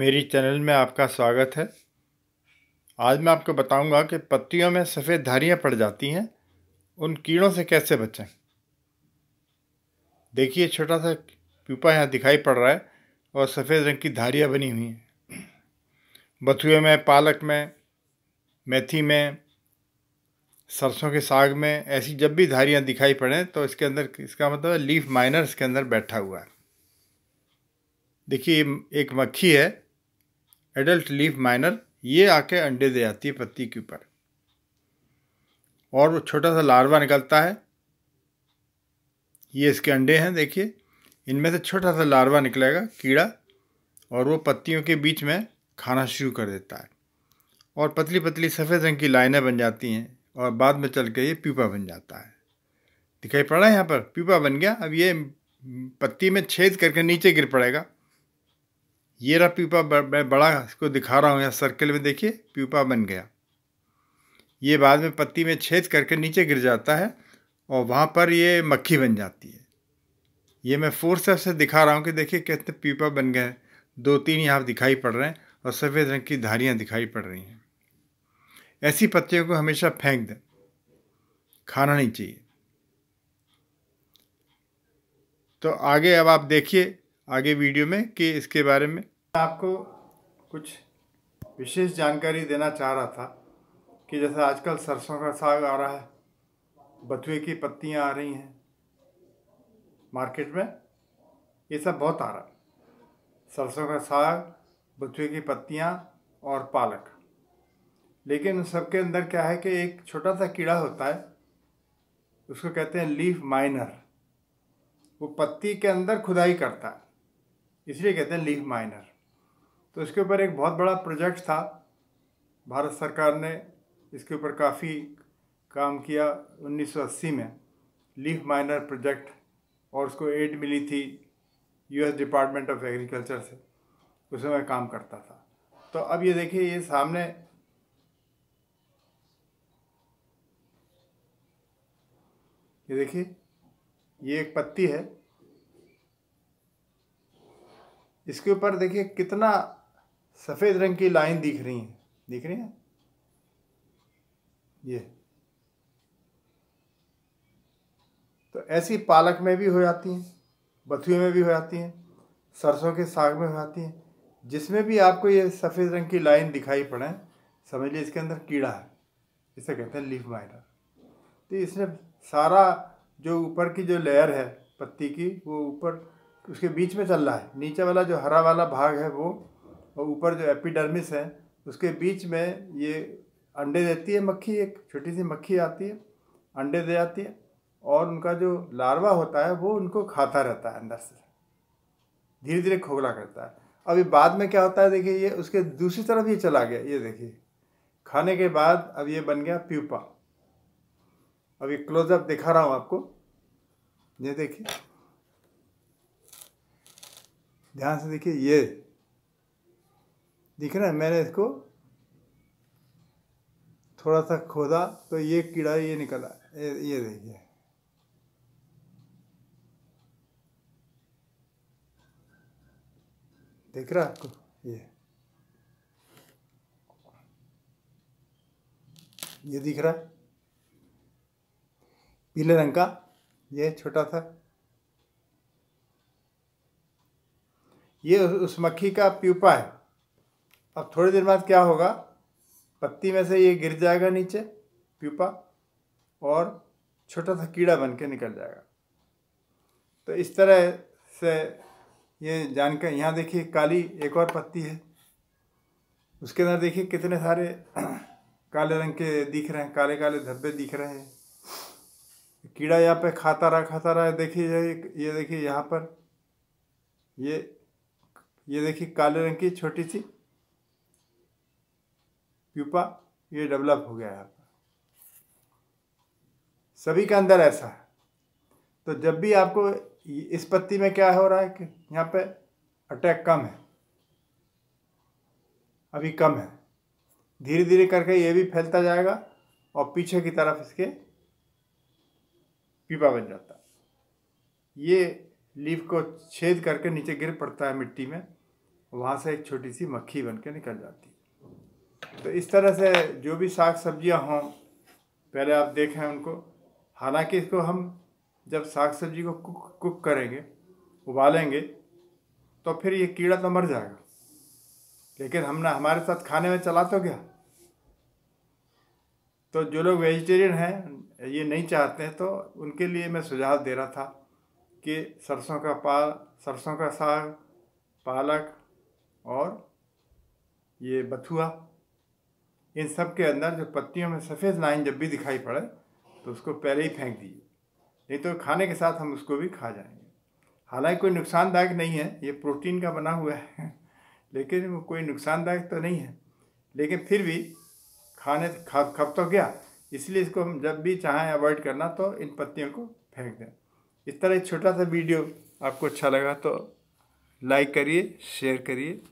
मेरी चैनल में आपका स्वागत है आज मैं आपको बताऊंगा कि पत्तियों में सफ़ेद धारियां पड़ जाती हैं उन कीड़ों से कैसे बचें देखिए छोटा सा पीपा यहाँ दिखाई पड़ रहा है और सफ़ेद रंग की धारियां बनी हुई हैं बथुए में पालक में मेथी में सरसों के साग में ऐसी जब भी धारियां दिखाई पड़ें तो इसके अंदर इसका मतलब लीफ माइनर इसके अंदर बैठा हुआ है देखिए एक मक्खी है एडल्ट लीफ माइनर ये आके अंडे दे जाती है पत्ती के ऊपर और वो छोटा सा लार्वा निकलता है ये इसके अंडे हैं देखिए इनमें से छोटा सा लार्वा निकलेगा कीड़ा और वो पत्तियों के बीच में खाना शुरू कर देता है और पतली पतली सफ़ेद रंग की लाइनें बन जाती हैं और बाद में चल के ये पीपा बन जाता है दिखाई पड़ा है यहाँ पर पीपा बन गया अब ये पत्ती में छेद करके नीचे गिर पड़ेगा ये रहा पीपा मैं बड़ा इसको दिखा रहा हूँ यहाँ सर्कल में देखिए पीपा बन गया ये बाद में पत्ती में छेद करके नीचे गिर जाता है और वहाँ पर ये मक्खी बन जाती है ये मैं फोर्स से दिखा रहा हूँ कि देखिए कितने पीपा बन गए दो तीन यहाँ दिखाई पड़ रहे हैं और सफ़ेद रंग की धारियाँ दिखाई पड़ रही हैं ऐसी पत्तियों को हमेशा फेंक दें खाना नहीं चाहिए तो आगे अब आप देखिए आगे वीडियो में कि इसके बारे में आपको कुछ विशेष जानकारी देना चाह रहा था कि जैसे आजकल सरसों का साग आ रहा है बथुए की पत्तियां आ रही हैं मार्केट में ये सब बहुत आ रहा है सरसों का साग बथुए की पत्तियां और पालक लेकिन सबके अंदर क्या है कि एक छोटा सा कीड़ा होता है उसको कहते हैं लीफ माइनर वो पत्ती के अंदर खुदाई करता है इसलिए कहते हैं लीफ माइनर तो इसके ऊपर एक बहुत बड़ा प्रोजेक्ट था भारत सरकार ने इसके ऊपर काफ़ी काम किया 1980 में लीफ माइनर प्रोजेक्ट और उसको एड मिली थी यूएस डिपार्टमेंट ऑफ एग्रीकल्चर से उसमें मैं काम करता था तो अब ये देखिए ये सामने ये देखिए ये एक पत्ती है इसके ऊपर देखिए कितना सफ़ेद रंग की लाइन दिख रही है दिख रही है ये तो ऐसी पालक में भी हो जाती हैं बथुए में भी हो जाती हैं सरसों के साग में हो जाती हैं जिसमें भी आपको ये सफ़ेद रंग की लाइन दिखाई पड़े समझ लीजिए इसके अंदर कीड़ा है इसे कहते हैं लीफ माइनर तो इसने सारा जो ऊपर की जो लेयर है पत्ती की वो ऊपर उसके बीच में चल रहा है नीचे वाला जो हरा वाला भाग है वो और ऊपर जो एपिडर्मिस है उसके बीच में ये अंडे देती है मक्खी एक छोटी सी मक्खी आती है अंडे दे जाती है और उनका जो लार्वा होता है वो उनको खाता रहता है अंदर से धीरे धीरे खोखला करता है अभी बाद में क्या होता है देखिए ये उसके दूसरी तरफ ये चला गया ये देखिए खाने के बाद अब ये बन गया प्यूपा अब ये क्लोजअप दिखा रहा हूँ आपको ये देखिए ध्यान से देखिए ये दिख रहा है मैंने इसको थोड़ा सा खोदा तो ये कीड़ा ये निकला ये, देखिए दिख रहा आपको ये ये दिख रहा पीले रंग का ये छोटा सा ये उस मक्खी का प्यूपा है अब थोड़ी देर बाद क्या होगा पत्ती में से ये गिर जाएगा नीचे प्यूपा और छोटा सा कीड़ा बन के निकल जाएगा तो इस तरह से ये जानकर यहाँ देखिए काली एक और पत्ती है उसके अंदर देखिए कितने सारे काले रंग के दिख रहे हैं काले काले धब्बे दिख रहे हैं कीड़ा यहाँ पे खाता रहा खाता रहा देखिए ये ये देखिए यहाँ पर ये ये देखिए काले रंग की छोटी सी प्यूपा ये डेवलप हो गया है आपका सभी के अंदर ऐसा है तो जब भी आपको इस पत्ती में क्या हो रहा है कि यहाँ पे अटैक कम है अभी कम है धीरे धीरे करके ये भी फैलता जाएगा और पीछे की तरफ इसके पीपा बन जाता है ये लीफ को छेद करके नीचे गिर पड़ता है मिट्टी में वहाँ से एक छोटी सी मक्खी बन के निकल जाती है तो इस तरह से जो भी साग सब्जियां हों पहले आप देखें उनको हालांकि इसको हम जब साग सब्जी को कुक कुक करेंगे उबालेंगे तो फिर ये कीड़ा तो मर जाएगा लेकिन हमने हमारे साथ खाने में चला तो गया तो जो लोग वेजिटेरियन हैं ये नहीं चाहते हैं तो उनके लिए मैं सुझाव दे रहा था कि सरसों का पाल सरसों का साग पालक और ये बथुआ इन सब के अंदर जो पत्तियों में सफ़ेद लाइन जब भी दिखाई पड़े तो उसको पहले ही फेंक दीजिए नहीं तो खाने के साथ हम उसको भी खा जाएंगे हालांकि कोई नुकसानदायक नहीं है ये प्रोटीन का बना हुआ है लेकिन वो कोई नुकसानदायक तो नहीं है लेकिन फिर भी खाने खा खप तो गया इसलिए इसको हम जब भी चाहें अवॉइड करना तो इन पत्तियों को फेंक दें इस तरह एक छोटा सा वीडियो आपको अच्छा लगा तो लाइक करिए शेयर करिए